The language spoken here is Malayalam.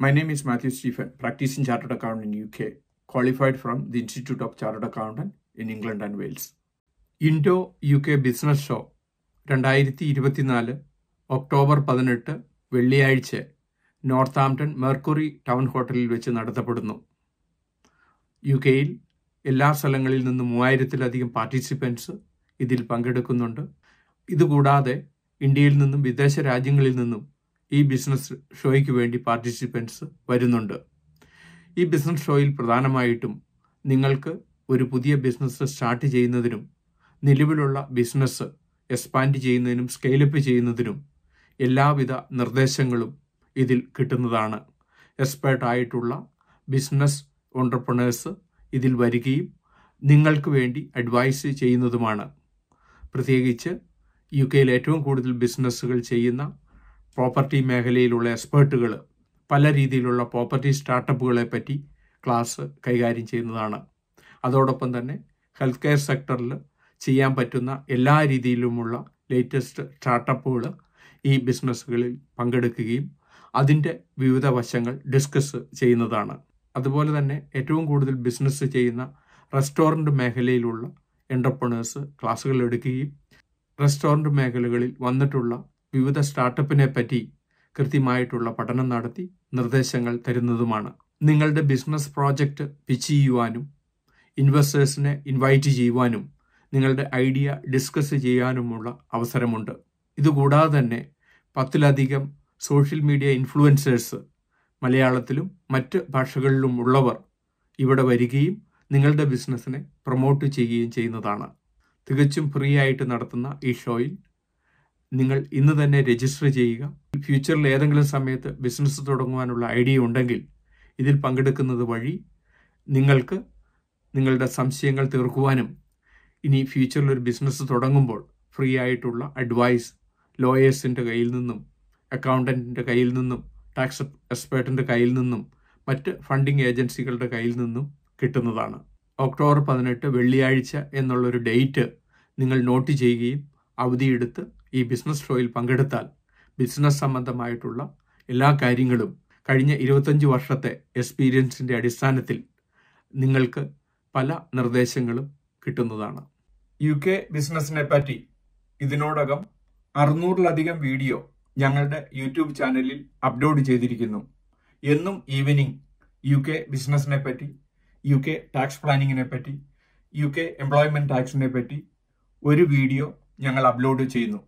My name is Matthew Stephen, practicing Chartered Accountant in UK, qualified from the Institute of Chartered Accountant in England and Wales. Indo U K business show രണ്ടായിരത്തി ഇരുപത്തിനാല് ഒക്ടോബർ പതിനെട്ട് വെള്ളിയാഴ്ച നോർത്താംപ്ടൺ മെർക്കുറി ടൗൺ ഹോട്ടലിൽ വെച്ച് നടത്തപ്പെടുന്നു യു കെയിൽ എല്ലാ സ്ഥലങ്ങളിൽ നിന്നും മൂവായിരത്തിലധികം പാർട്ടിസിപ്പൻസ് ഇതിൽ പങ്കെടുക്കുന്നുണ്ട് ഇതുകൂടാതെ ഇന്ത്യയിൽ നിന്നും വിദേശ രാജ്യങ്ങളിൽ നിന്നും ഈ ബിസിനസ് ഷോയ്ക്ക് വേണ്ടി പാർട്ടിസിപ്പൻസ് വരുന്നുണ്ട് ഈ ബിസിനസ് ഷോയിൽ പ്രധാനമായിട്ടും നിങ്ങൾക്ക് ഒരു പുതിയ ബിസിനസ് സ്റ്റാർട്ട് ചെയ്യുന്നതിനും നിലവിലുള്ള ബിസിനസ് എക്സ്പാൻഡ് ചെയ്യുന്നതിനും സ്കെയിലപ്പ് ചെയ്യുന്നതിനും എല്ലാവിധ നിർദ്ദേശങ്ങളും ഇതിൽ കിട്ടുന്നതാണ് എക്സ്പേർട്ടായിട്ടുള്ള ബിസിനസ് ഓണ്ടർപ്രണേഴ്സ് ഇതിൽ വരികയും നിങ്ങൾക്ക് വേണ്ടി അഡ്വൈസ് ചെയ്യുന്നതുമാണ് പ്രത്യേകിച്ച് യു കെയിൽ ഏറ്റവും കൂടുതൽ ബിസിനസ്സുകൾ ചെയ്യുന്ന പ്രോപ്പർട്ടി മേഖലയിലുള്ള എക്സ്പേർട്ടുകൾ പല രീതിയിലുള്ള പ്രോപ്പർട്ടി സ്റ്റാർട്ടപ്പുകളെ പറ്റി ക്ലാസ് കൈകാര്യം ചെയ്യുന്നതാണ് അതോടൊപ്പം തന്നെ ഹെൽത്ത് കെയർ സെക്ടറിൽ ചെയ്യാൻ പറ്റുന്ന എല്ലാ രീതിയിലുമുള്ള ലേറ്റസ്റ്റ് സ്റ്റാർട്ടപ്പുകൾ ഈ ബിസിനസ്സുകളിൽ പങ്കെടുക്കുകയും അതിൻ്റെ വിവിധ വശങ്ങൾ ഡിസ്കസ് ചെയ്യുന്നതാണ് അതുപോലെ തന്നെ ഏറ്റവും കൂടുതൽ ബിസിനസ് ചെയ്യുന്ന റെസ്റ്റോറൻറ്റ് മേഖലയിലുള്ള എൻ്റർപ്രണേഴ്സ് ക്ലാസ്സുകൾ എടുക്കുകയും റെസ്റ്റോറൻറ്റ് മേഖലകളിൽ വന്നിട്ടുള്ള വിവിധ സ്റ്റാർട്ടപ്പിനെ പറ്റി കൃത്യമായിട്ടുള്ള പഠനം നടത്തി നിർദ്ദേശങ്ങൾ തരുന്നതുമാണ് നിങ്ങളുടെ ബിസിനസ് പ്രോജക്റ്റ് പിച്ച് ചെയ്യുവാനും ഇൻവെസ്റ്റേഴ്സിനെ ഇൻവൈറ്റ് ചെയ്യുവാനും നിങ്ങളുടെ ഐഡിയ ഡിസ്കസ് ചെയ്യാനുമുള്ള അവസരമുണ്ട് ഇതുകൂടാതെ തന്നെ പത്തിലധികം സോഷ്യൽ മീഡിയ ഇൻഫ്ലുവൻസേഴ്സ് മലയാളത്തിലും മറ്റ് ഭാഷകളിലും ഉള്ളവർ ഇവിടെ വരികയും നിങ്ങളുടെ ബിസിനസ്സിനെ പ്രൊമോട്ട് ചെയ്യുകയും ചെയ്യുന്നതാണ് തികച്ചും ഫ്രീ ആയിട്ട് നടത്തുന്ന ഈ ഷോയിൽ നിങ്ങൾ ഇന്ന് തന്നെ രജിസ്റ്റർ ചെയ്യുക ഫ്യൂച്ചറിൽ ഏതെങ്കിലും സമയത്ത് ബിസിനസ് തുടങ്ങുവാനുള്ള ഐഡിയ ഉണ്ടെങ്കിൽ ഇതിൽ പങ്കെടുക്കുന്നത് വഴി നിങ്ങൾക്ക് നിങ്ങളുടെ സംശയങ്ങൾ തീർക്കുവാനും ഇനി ഫ്യൂച്ചറിൽ ഒരു ബിസിനസ് തുടങ്ങുമ്പോൾ ഫ്രീ ആയിട്ടുള്ള അഡ്വൈസ് ലോയേഴ്സിൻ്റെ കയ്യിൽ നിന്നും അക്കൗണ്ടൻറ്റിൻ്റെ കയ്യിൽ നിന്നും ടാക്സ് എക്സ്പേർട്ടിൻ്റെ കയ്യിൽ നിന്നും മറ്റ് ഫണ്ടിംഗ് ഏജൻസികളുടെ കയ്യിൽ നിന്നും കിട്ടുന്നതാണ് ഒക്ടോബർ പതിനെട്ട് വെള്ളിയാഴ്ച എന്നുള്ളൊരു ഡേറ്റ് നിങ്ങൾ നോട്ട് ചെയ്യുകയും അവധിയെടുത്ത് ഈ ബിസിനസ് ഷോയിൽ പങ്കെടുത്താൽ ബിസിനസ് സംബന്ധമായിട്ടുള്ള എല്ലാ കാര്യങ്ങളും കഴിഞ്ഞ ഇരുപത്തഞ്ച് വർഷത്തെ എക്സ്പീരിയൻസിൻ്റെ അടിസ്ഥാനത്തിൽ നിങ്ങൾക്ക് പല നിർദ്ദേശങ്ങളും കിട്ടുന്നതാണ് യു കെ ബിസിനസ്സിനെ പറ്റി ഇതിനോടകം അറുന്നൂറിലധികം വീഡിയോ ഞങ്ങളുടെ യൂട്യൂബ് ചാനലിൽ അപ്ലോഡ് ചെയ്തിരിക്കുന്നു എന്നും ഈവനിങ് യു കെ ബിസിനസ്സിനെ പറ്റി യു കെ ടാക്സ് പ്ലാനിങ്ങിനെ പറ്റി യു കെ എംപ്ലോയ്മെന്റ് ടാക്സിനെ പറ്റി ഒരു വീഡിയോ ഞങ്ങൾ അപ്ലോഡ് ചെയ്യുന്നു